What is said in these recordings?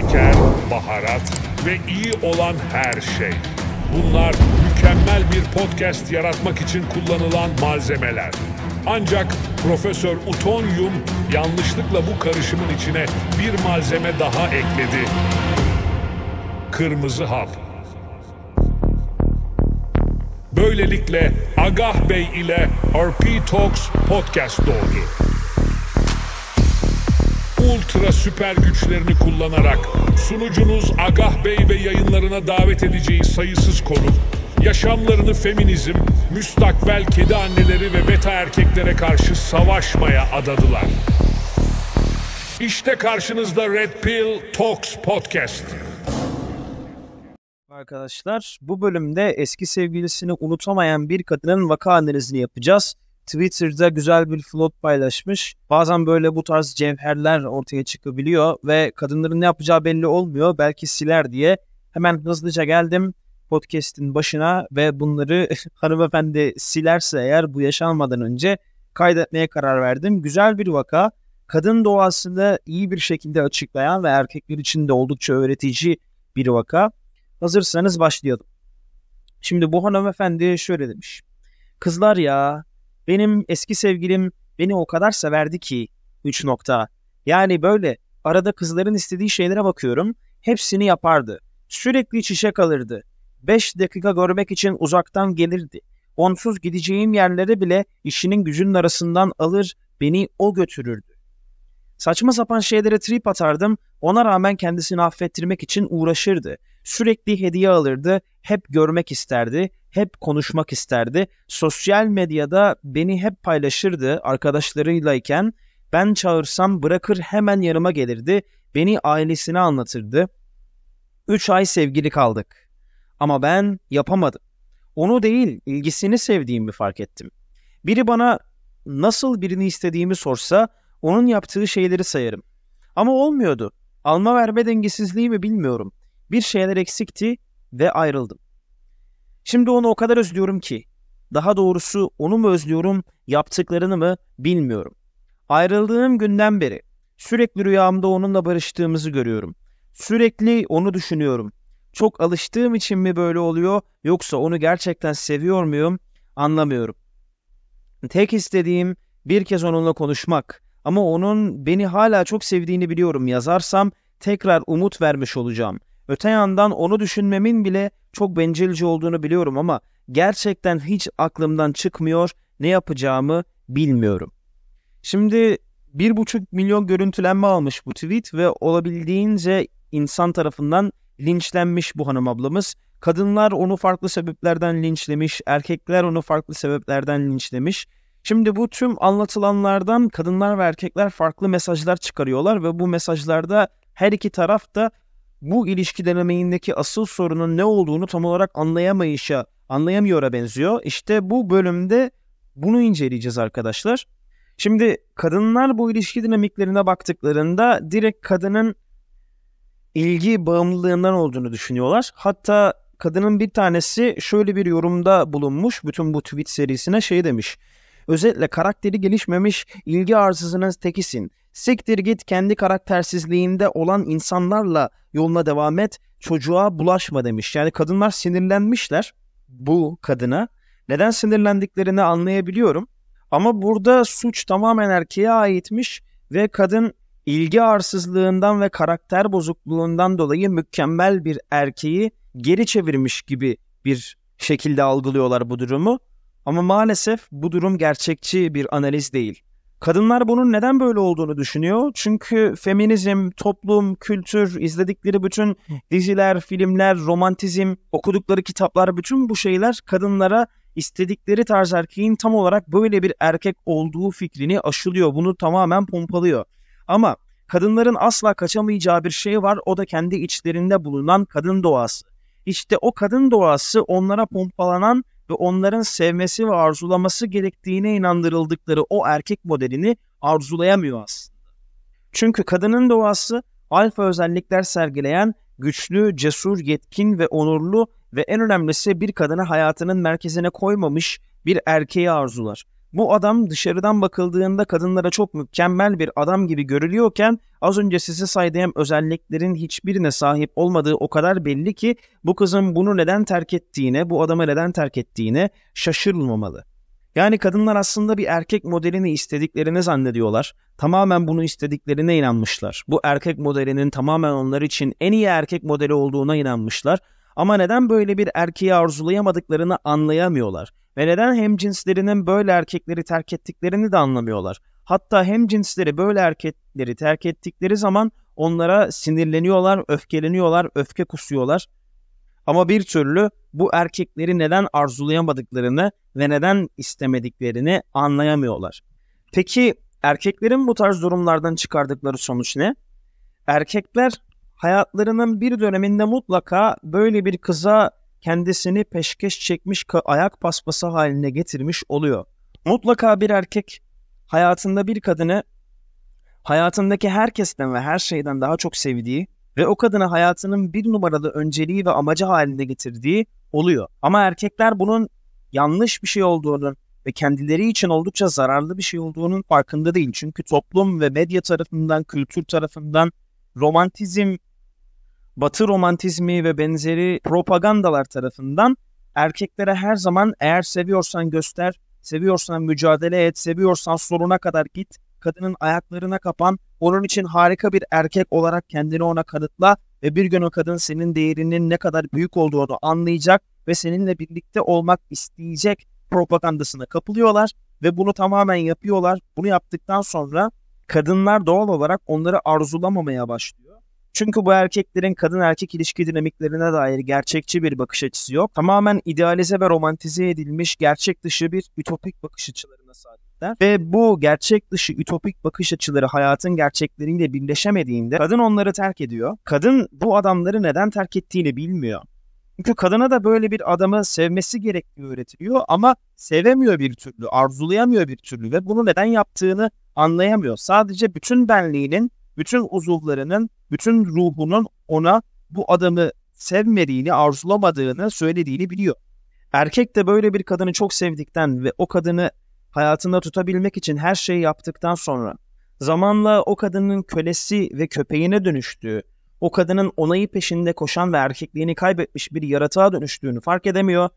şeker, baharat ve iyi olan her şey. Bunlar mükemmel bir podcast yaratmak için kullanılan malzemeler. Ancak Profesör Utonyum yanlışlıkla bu karışımın içine bir malzeme daha ekledi. Kırmızı hap. Böylelikle Agah Bey ile RP Talks podcast doğdu ultra süper güçlerini kullanarak sunucunuz Agah Bey ve yayınlarına davet edeceği sayısız konu, yaşamlarını feminizm, müstakbel kedi anneleri ve beta erkeklere karşı savaşmaya adadılar. İşte karşınızda Red Pill Talks Podcast. Arkadaşlar bu bölümde eski sevgilisini unutamayan bir kadının vaka analizini yapacağız. Twitter'da güzel bir flot paylaşmış. Bazen böyle bu tarz cevherler ortaya çıkabiliyor ve kadınların ne yapacağı belli olmuyor. Belki siler diye hemen hızlıca geldim podcast'in başına ve bunları hanımefendi silerse eğer bu yaşanmadan önce kaydetmeye karar verdim. Güzel bir vaka. Kadın doğasını iyi bir şekilde açıklayan ve erkekler için de oldukça öğretici bir vaka. Hazırsanız başlayalım. Şimdi bu hanımefendi şöyle demiş. Kızlar ya benim eski sevgilim beni o kadar severdi ki 3 nokta. Yani böyle arada kızların istediği şeylere bakıyorum. Hepsini yapardı. Sürekli iç içe kalırdı. 5 dakika görmek için uzaktan gelirdi. Onsuz gideceğim yerlere bile işinin gücünün arasından alır, beni o götürürdü. Saçma sapan şeylere trip atardım, ona rağmen kendisini affettirmek için uğraşırdı. Sürekli hediye alırdı, hep görmek isterdi, hep konuşmak isterdi. Sosyal medyada beni hep paylaşırdı arkadaşlarıyla iken ben çağırsam bırakır hemen yanıma gelirdi. Beni ailesine anlatırdı. Üç ay sevgili kaldık. Ama ben yapamadım. Onu değil, ilgisini sevdiğimi fark ettim. Biri bana nasıl birini istediğimi sorsa onun yaptığı şeyleri sayarım. Ama olmuyordu. Alma verme dengesizliği mi bilmiyorum. Bir şeyler eksikti ve ayrıldım. Şimdi onu o kadar özlüyorum ki. Daha doğrusu onu mu özlüyorum, yaptıklarını mı bilmiyorum. Ayrıldığım günden beri sürekli rüyamda onunla barıştığımızı görüyorum. Sürekli onu düşünüyorum. Çok alıştığım için mi böyle oluyor yoksa onu gerçekten seviyor muyum anlamıyorum. Tek istediğim bir kez onunla konuşmak ama onun beni hala çok sevdiğini biliyorum. Yazarsam tekrar umut vermiş olacağım. Öte yandan onu düşünmemin bile çok bencilce olduğunu biliyorum ama gerçekten hiç aklımdan çıkmıyor. Ne yapacağımı bilmiyorum. Şimdi 1,5 milyon görüntülenme almış bu tweet ve olabildiğince insan tarafından linçlenmiş bu hanım ablamız. Kadınlar onu farklı sebeplerden linçlemiş, erkekler onu farklı sebeplerden linçlemiş. Şimdi bu tüm anlatılanlardan kadınlar ve erkekler farklı mesajlar çıkarıyorlar ve bu mesajlarda her iki taraf da bu ilişki denemeyindeki asıl sorunun ne olduğunu tam olarak anlayamayışa, anlayamıyora benziyor. İşte bu bölümde bunu inceleyeceğiz arkadaşlar. Şimdi kadınlar bu ilişki dinamiklerine baktıklarında direkt kadının ilgi bağımlılığından olduğunu düşünüyorlar. Hatta kadının bir tanesi şöyle bir yorumda bulunmuş bütün bu tweet serisine şey demiş. Özetle karakteri gelişmemiş ilgi arzısının tekisin. Siktir git kendi karaktersizliğinde olan insanlarla yoluna devam et. Çocuğa bulaşma demiş. Yani kadınlar sinirlenmişler bu kadına. Neden sinirlendiklerini anlayabiliyorum. Ama burada suç tamamen erkeğe aitmiş ve kadın ilgi arsızlığından ve karakter bozukluğundan dolayı mükemmel bir erkeği geri çevirmiş gibi bir şekilde algılıyorlar bu durumu. Ama maalesef bu durum gerçekçi bir analiz değil. Kadınlar bunun neden böyle olduğunu düşünüyor. Çünkü feminizm, toplum, kültür, izledikleri bütün diziler, filmler, romantizm, okudukları kitaplar bütün bu şeyler kadınlara istedikleri tarz erkeğin tam olarak böyle bir erkek olduğu fikrini aşılıyor. Bunu tamamen pompalıyor. Ama kadınların asla kaçamayacağı bir şey var. O da kendi içlerinde bulunan kadın doğası. İşte o kadın doğası onlara pompalanan ve onların sevmesi ve arzulaması gerektiğine inandırıldıkları o erkek modelini arzulayamıyor aslında. Çünkü kadının doğası alfa özellikler sergileyen güçlü, cesur, yetkin ve onurlu ve en önemlisi bir kadını hayatının merkezine koymamış bir erkeği arzular. Bu adam dışarıdan bakıldığında kadınlara çok mükemmel bir adam gibi görülüyorken az önce size saydığım özelliklerin hiçbirine sahip olmadığı o kadar belli ki bu kızın bunu neden terk ettiğine, bu adamı neden terk ettiğine şaşırılmamalı. Yani kadınlar aslında bir erkek modelini istediklerini zannediyorlar. Tamamen bunu istediklerine inanmışlar. Bu erkek modelinin tamamen onlar için en iyi erkek modeli olduğuna inanmışlar ama neden böyle bir erkeği arzulayamadıklarını anlayamıyorlar ve neden hem cinslerinin böyle erkekleri terk ettiklerini de anlamıyorlar. Hatta hem cinsleri böyle erkekleri terk ettikleri zaman onlara sinirleniyorlar, öfkeleniyorlar, öfke kusuyorlar. Ama bir türlü bu erkekleri neden arzulayamadıklarını ve neden istemediklerini anlayamıyorlar. Peki erkeklerin bu tarz durumlardan çıkardıkları sonuç ne? Erkekler hayatlarının bir döneminde mutlaka böyle bir kıza kendisini peşkeş çekmiş ayak paspası haline getirmiş oluyor. Mutlaka bir erkek hayatında bir kadını hayatındaki herkesten ve her şeyden daha çok sevdiği ve o kadını hayatının bir numaralı önceliği ve amacı haline getirdiği oluyor. Ama erkekler bunun yanlış bir şey olduğunu ve kendileri için oldukça zararlı bir şey olduğunun farkında değil. Çünkü toplum ve medya tarafından, kültür tarafından romantizm Batı romantizmi ve benzeri propagandalar tarafından erkeklere her zaman eğer seviyorsan göster, seviyorsan mücadele et, seviyorsan sonuna kadar git, kadının ayaklarına kapan, onun için harika bir erkek olarak kendini ona kanıtla ve bir gün o kadın senin değerinin ne kadar büyük olduğunu anlayacak ve seninle birlikte olmak isteyecek propagandasına kapılıyorlar ve bunu tamamen yapıyorlar. Bunu yaptıktan sonra kadınlar doğal olarak onları arzulamamaya başlıyor çünkü bu erkeklerin kadın erkek ilişki dinamiklerine dair gerçekçi bir bakış açısı yok. Tamamen idealize ve romantize edilmiş gerçek dışı bir ütopik bakış açılarına sahipler. Ve bu gerçek dışı ütopik bakış açıları hayatın gerçekleriyle birleşemediğinde kadın onları terk ediyor. Kadın bu adamları neden terk ettiğini bilmiyor. Çünkü kadına da böyle bir adamı sevmesi gerektiği öğretiliyor ama sevemiyor bir türlü, arzulayamıyor bir türlü ve bunu neden yaptığını anlayamıyor. Sadece bütün benliğinin bütün uzuvlarının, bütün ruhunun ona bu adamı sevmediğini, arzulamadığını söylediğini biliyor. Erkek de böyle bir kadını çok sevdikten ve o kadını hayatında tutabilmek için her şeyi yaptıktan sonra zamanla o kadının kölesi ve köpeğine dönüştüğü, o kadının onayı peşinde koşan ve erkekliğini kaybetmiş bir yaratığa dönüştüğünü fark edemiyor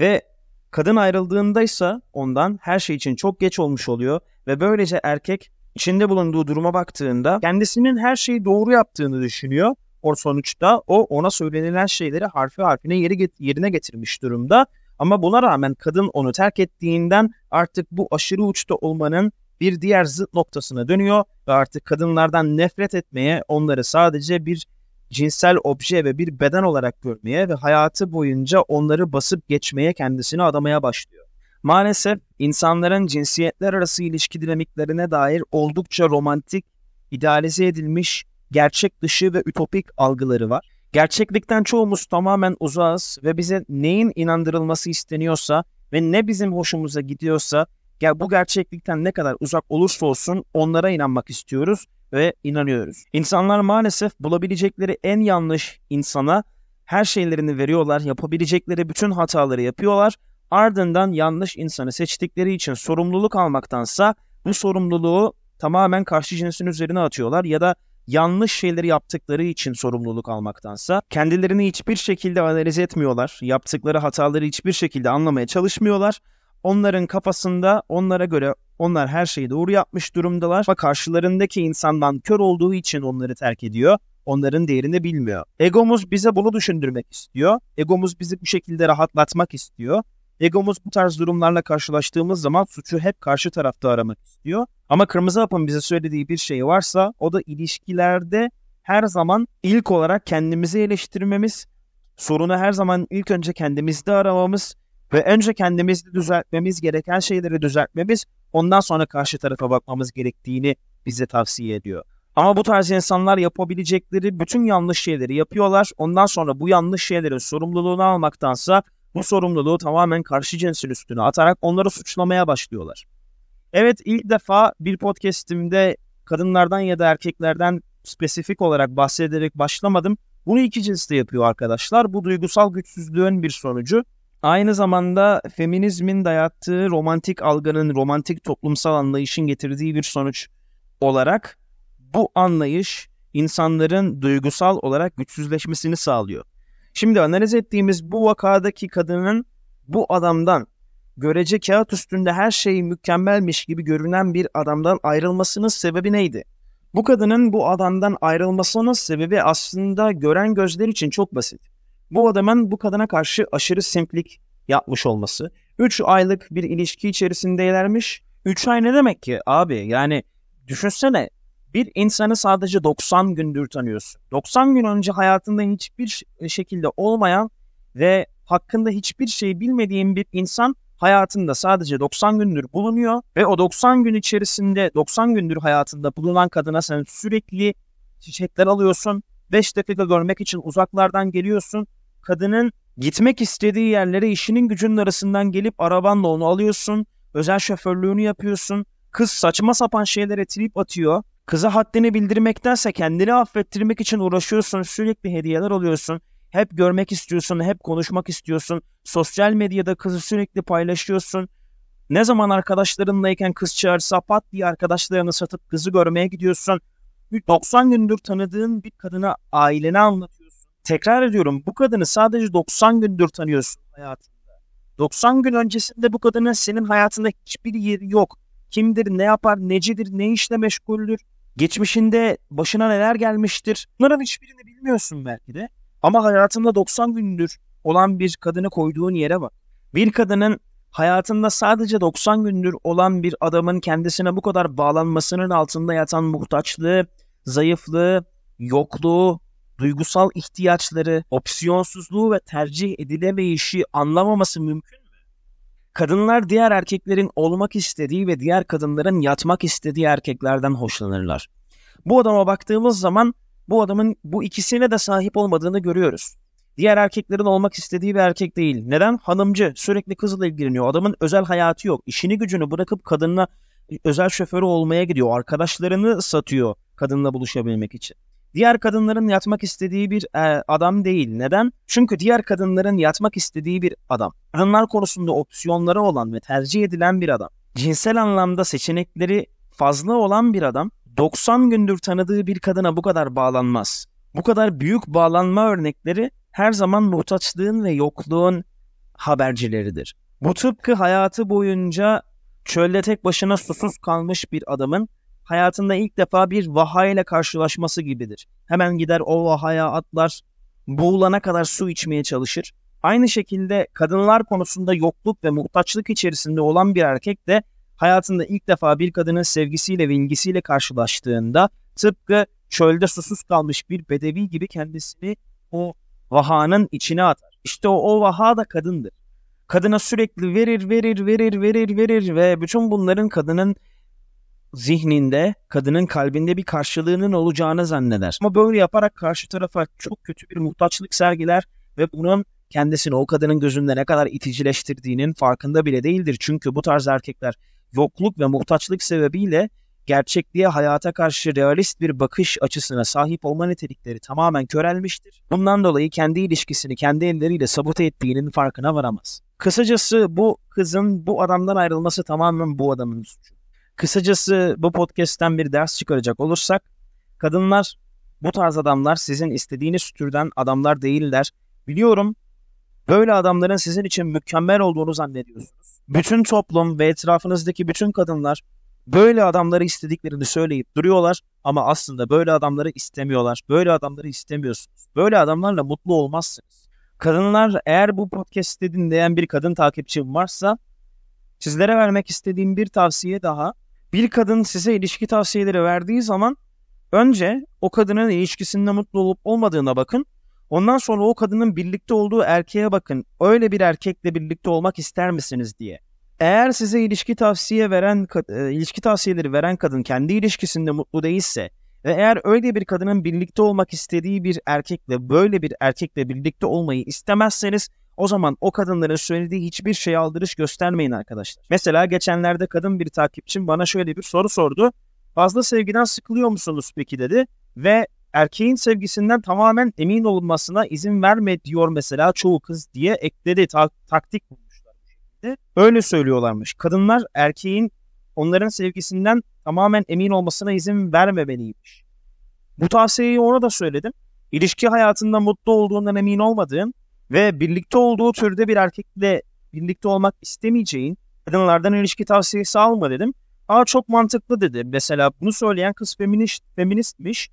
ve kadın ayrıldığında ise ondan her şey için çok geç olmuş oluyor ve böylece erkek içinde bulunduğu duruma baktığında kendisinin her şeyi doğru yaptığını düşünüyor. O sonuçta o ona söylenilen şeyleri harfi harfine yeri yerine getirmiş durumda. Ama buna rağmen kadın onu terk ettiğinden artık bu aşırı uçta olmanın bir diğer zıt noktasına dönüyor ve artık kadınlardan nefret etmeye, onları sadece bir cinsel obje ve bir beden olarak görmeye ve hayatı boyunca onları basıp geçmeye kendisini adamaya başlıyor. Maalesef insanların cinsiyetler arası ilişki dinamiklerine dair oldukça romantik, idealize edilmiş, gerçek dışı ve ütopik algıları var. Gerçeklikten çoğumuz tamamen uzağız ve bize neyin inandırılması isteniyorsa ve ne bizim hoşumuza gidiyorsa ya bu gerçeklikten ne kadar uzak olursa olsun onlara inanmak istiyoruz ve inanıyoruz. İnsanlar maalesef bulabilecekleri en yanlış insana her şeylerini veriyorlar, yapabilecekleri bütün hataları yapıyorlar Ardından yanlış insanı seçtikleri için sorumluluk almaktansa bu sorumluluğu tamamen karşı cinsin üzerine atıyorlar ya da yanlış şeyleri yaptıkları için sorumluluk almaktansa kendilerini hiçbir şekilde analiz etmiyorlar. Yaptıkları hataları hiçbir şekilde anlamaya çalışmıyorlar. Onların kafasında onlara göre onlar her şeyi doğru yapmış durumdalar ama karşılarındaki insandan kör olduğu için onları terk ediyor. Onların değerini bilmiyor. Egomuz bize bunu düşündürmek istiyor. Egomuz bizi bu şekilde rahatlatmak istiyor. Egomuz bu tarz durumlarla karşılaştığımız zaman suçu hep karşı tarafta aramak istiyor. Ama Kırmızı Hap'ın bize söylediği bir şey varsa o da ilişkilerde her zaman ilk olarak kendimizi eleştirmemiz, sorunu her zaman ilk önce kendimizde aramamız ve önce kendimizi düzeltmemiz gereken şeyleri düzeltmemiz, ondan sonra karşı tarafa bakmamız gerektiğini bize tavsiye ediyor. Ama bu tarz insanlar yapabilecekleri bütün yanlış şeyleri yapıyorlar. Ondan sonra bu yanlış şeylerin sorumluluğunu almaktansa bu sorumluluğu tamamen karşı cinsin üstüne atarak onları suçlamaya başlıyorlar. Evet ilk defa bir podcastimde kadınlardan ya da erkeklerden spesifik olarak bahsederek başlamadım. Bunu iki cins de yapıyor arkadaşlar. Bu duygusal güçsüzlüğün bir sonucu. Aynı zamanda feminizmin dayattığı romantik algının, romantik toplumsal anlayışın getirdiği bir sonuç olarak bu anlayış insanların duygusal olarak güçsüzleşmesini sağlıyor. Şimdi analiz ettiğimiz bu vakadaki kadının bu adamdan görece kağıt üstünde her şey mükemmelmiş gibi görünen bir adamdan ayrılmasının sebebi neydi? Bu kadının bu adamdan ayrılmasının sebebi aslında gören gözler için çok basit. Bu adamın bu kadına karşı aşırı simplik yapmış olması. 3 aylık bir ilişki içerisindeylermiş. 3 ay ne demek ki abi? Yani düşünsene bir insanı sadece 90 gündür tanıyorsun. 90 gün önce hayatında hiçbir e, şekilde olmayan ve hakkında hiçbir şey bilmediğin bir insan hayatında sadece 90 gündür bulunuyor ve o 90 gün içerisinde 90 gündür hayatında bulunan kadına sen sürekli çiçekler alıyorsun. 5 dakika görmek için uzaklardan geliyorsun. Kadının gitmek istediği yerlere işinin gücünün arasından gelip arabanla onu alıyorsun. Özel şoförlüğünü yapıyorsun. Kız saçma sapan şeylere trip atıyor Kıza haddini bildirmektense kendini affettirmek için uğraşıyorsun, sürekli hediyeler alıyorsun. Hep görmek istiyorsun, hep konuşmak istiyorsun. Sosyal medyada kızı sürekli paylaşıyorsun. Ne zaman arkadaşlarınlayken kız çağırsa pat diye arkadaşlarını satıp kızı görmeye gidiyorsun. 90 gündür tanıdığın bir kadına ailene anlatıyorsun. Tekrar ediyorum bu kadını sadece 90 gündür tanıyorsun hayatında. 90 gün öncesinde bu kadının senin hayatında hiçbir yeri yok kimdir, ne yapar, necidir, ne işle meşguldür, geçmişinde başına neler gelmiştir. Bunların hiçbirini bilmiyorsun belki de. Ama hayatında 90 gündür olan bir kadını koyduğun yere bak. Bir kadının hayatında sadece 90 gündür olan bir adamın kendisine bu kadar bağlanmasının altında yatan muhtaçlığı, zayıflığı, yokluğu, duygusal ihtiyaçları, opsiyonsuzluğu ve tercih edilemeyişi anlamaması mümkün Kadınlar diğer erkeklerin olmak istediği ve diğer kadınların yatmak istediği erkeklerden hoşlanırlar. Bu adama baktığımız zaman bu adamın bu ikisine de sahip olmadığını görüyoruz. Diğer erkeklerin olmak istediği bir erkek değil. Neden? Hanımcı sürekli kızla ilgileniyor. Adamın özel hayatı yok. İşini gücünü bırakıp kadınla özel şoförü olmaya gidiyor. Arkadaşlarını satıyor kadınla buluşabilmek için diğer kadınların yatmak istediği bir e, adam değil. Neden? Çünkü diğer kadınların yatmak istediği bir adam. Kadınlar konusunda opsiyonları olan ve tercih edilen bir adam. Cinsel anlamda seçenekleri fazla olan bir adam 90 gündür tanıdığı bir kadına bu kadar bağlanmaz. Bu kadar büyük bağlanma örnekleri her zaman muhtaçlığın ve yokluğun habercileridir. Bu tıpkı hayatı boyunca çölde tek başına susuz kalmış bir adamın hayatında ilk defa bir vahayla karşılaşması gibidir. Hemen gider o vahaya atlar, boğulana kadar su içmeye çalışır. Aynı şekilde kadınlar konusunda yokluk ve muhtaçlık içerisinde olan bir erkek de hayatında ilk defa bir kadının sevgisiyle ve ilgisiyle karşılaştığında tıpkı çölde susuz kalmış bir bedevi gibi kendisini o vahanın içine atar. İşte o, o vaha da kadındır. Kadına sürekli verir, verir, verir, verir, verir ve bütün bunların kadının zihninde, kadının kalbinde bir karşılığının olacağını zanneder. Ama böyle yaparak karşı tarafa çok kötü bir muhtaçlık sergiler ve bunun kendisini o kadının gözünde ne kadar iticileştirdiğinin farkında bile değildir. Çünkü bu tarz erkekler yokluk ve muhtaçlık sebebiyle gerçekliğe hayata karşı realist bir bakış açısına sahip olma nitelikleri tamamen körelmiştir. Bundan dolayı kendi ilişkisini kendi elleriyle sabote ettiğinin farkına varamaz. Kısacası bu kızın bu adamdan ayrılması tamamen bu adamın suçu. Kısacası bu podcast'ten bir ders çıkaracak olursak kadınlar bu tarz adamlar sizin istediğiniz türden adamlar değiller. Biliyorum böyle adamların sizin için mükemmel olduğunu zannediyorsunuz. Bütün toplum ve etrafınızdaki bütün kadınlar böyle adamları istediklerini söyleyip duruyorlar ama aslında böyle adamları istemiyorlar. Böyle adamları istemiyorsunuz. Böyle adamlarla mutlu olmazsınız. Kadınlar eğer bu podcast'i dinleyen bir kadın takipçim varsa sizlere vermek istediğim bir tavsiye daha bir kadın size ilişki tavsiyeleri verdiği zaman önce o kadının ilişkisinde mutlu olup olmadığına bakın. Ondan sonra o kadının birlikte olduğu erkeğe bakın. Öyle bir erkekle birlikte olmak ister misiniz diye. Eğer size ilişki tavsiye veren e, ilişki tavsiyeleri veren kadın kendi ilişkisinde mutlu değilse ve eğer öyle bir kadının birlikte olmak istediği bir erkekle böyle bir erkekle birlikte olmayı istemezseniz o zaman o kadınların söylediği hiçbir şeye aldırış göstermeyin arkadaşlar. Mesela geçenlerde kadın bir takipçim bana şöyle bir soru sordu. Fazla sevgiden sıkılıyor musunuz peki dedi ve erkeğin sevgisinden tamamen emin olunmasına izin verme diyor mesela çoğu kız diye ekledi ta- taktik bulmuşlar bu şekilde. söylüyorlarmış. Kadınlar erkeğin onların sevgisinden tamamen emin olmasına izin vermemeliymiş. Bu tavsiyeyi ona da söyledim. İlişki hayatında mutlu olduğundan emin olmadığın ve birlikte olduğu türde bir erkekle birlikte olmak istemeyeceğin kadınlardan ilişki tavsiyesi alma dedim. Aa çok mantıklı dedi. Mesela bunu söyleyen kız feminist, feministmiş.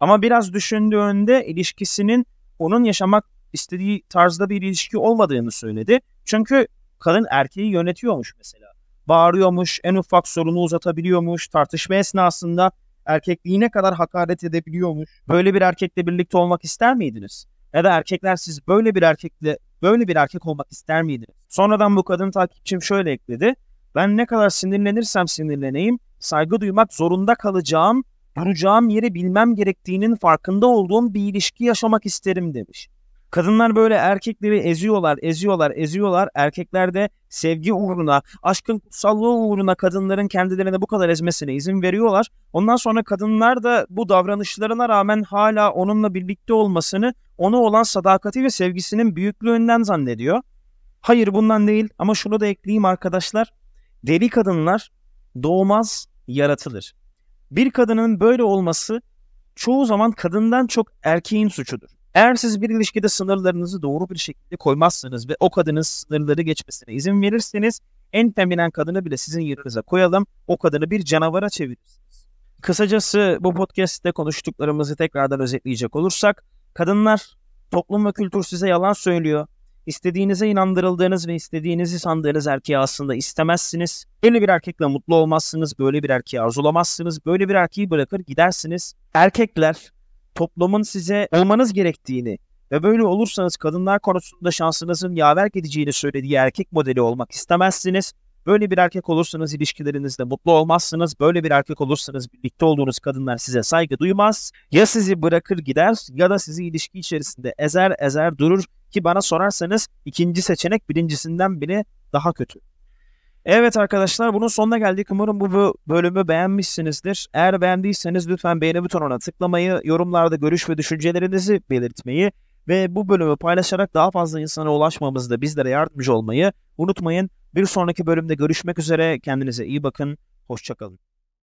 Ama biraz düşündüğünde ilişkisinin onun yaşamak istediği tarzda bir ilişki olmadığını söyledi. Çünkü kadın erkeği yönetiyormuş mesela. Bağırıyormuş, en ufak sorunu uzatabiliyormuş, tartışma esnasında erkekliğine kadar hakaret edebiliyormuş. Böyle bir erkekle birlikte olmak ister miydiniz? Ya da erkekler siz böyle bir erkekle böyle bir erkek olmak ister miydiniz? Sonradan bu kadın takipçim şöyle ekledi. Ben ne kadar sinirlenirsem sinirleneyim, saygı duymak zorunda kalacağım, duracağım yeri bilmem gerektiğinin farkında olduğum bir ilişki yaşamak isterim demiş. Kadınlar böyle erkekleri eziyorlar, eziyorlar, eziyorlar. Erkekler de sevgi uğruna, aşkın kutsallığı uğruna kadınların kendilerine bu kadar ezmesine izin veriyorlar. Ondan sonra kadınlar da bu davranışlarına rağmen hala onunla birlikte olmasını, ona olan sadakati ve sevgisinin büyüklüğünden zannediyor. Hayır bundan değil ama şunu da ekleyeyim arkadaşlar. Deli kadınlar doğmaz yaratılır. Bir kadının böyle olması çoğu zaman kadından çok erkeğin suçudur. Eğer siz bir ilişkide sınırlarınızı doğru bir şekilde koymazsanız ve o kadının sınırları geçmesine izin verirseniz en feminen kadını bile sizin yerinize koyalım o kadını bir canavara çevirirsiniz. Kısacası bu podcast'te konuştuklarımızı tekrardan özetleyecek olursak kadınlar toplum ve kültür size yalan söylüyor. İstediğinize inandırıldığınız ve istediğinizi sandığınız erkeği aslında istemezsiniz. Böyle bir erkekle mutlu olmazsınız, böyle bir erkeği arzulamazsınız, böyle bir erkeği bırakır gidersiniz. Erkekler toplumun size olmanız gerektiğini ve böyle olursanız kadınlar konusunda şansınızın yaver edeceğini söylediği erkek modeli olmak istemezsiniz. Böyle bir erkek olursanız ilişkilerinizde mutlu olmazsınız. Böyle bir erkek olursanız birlikte olduğunuz kadınlar size saygı duymaz. Ya sizi bırakır gider ya da sizi ilişki içerisinde ezer ezer durur ki bana sorarsanız ikinci seçenek birincisinden bile daha kötü. Evet arkadaşlar bunun sonuna geldik. Umarım bu bölümü beğenmişsinizdir. Eğer beğendiyseniz lütfen beğeni butonuna tıklamayı, yorumlarda görüş ve düşüncelerinizi belirtmeyi ve bu bölümü paylaşarak daha fazla insana ulaşmamızda bizlere yardımcı olmayı unutmayın. Bir sonraki bölümde görüşmek üzere. Kendinize iyi bakın. Hoşçakalın.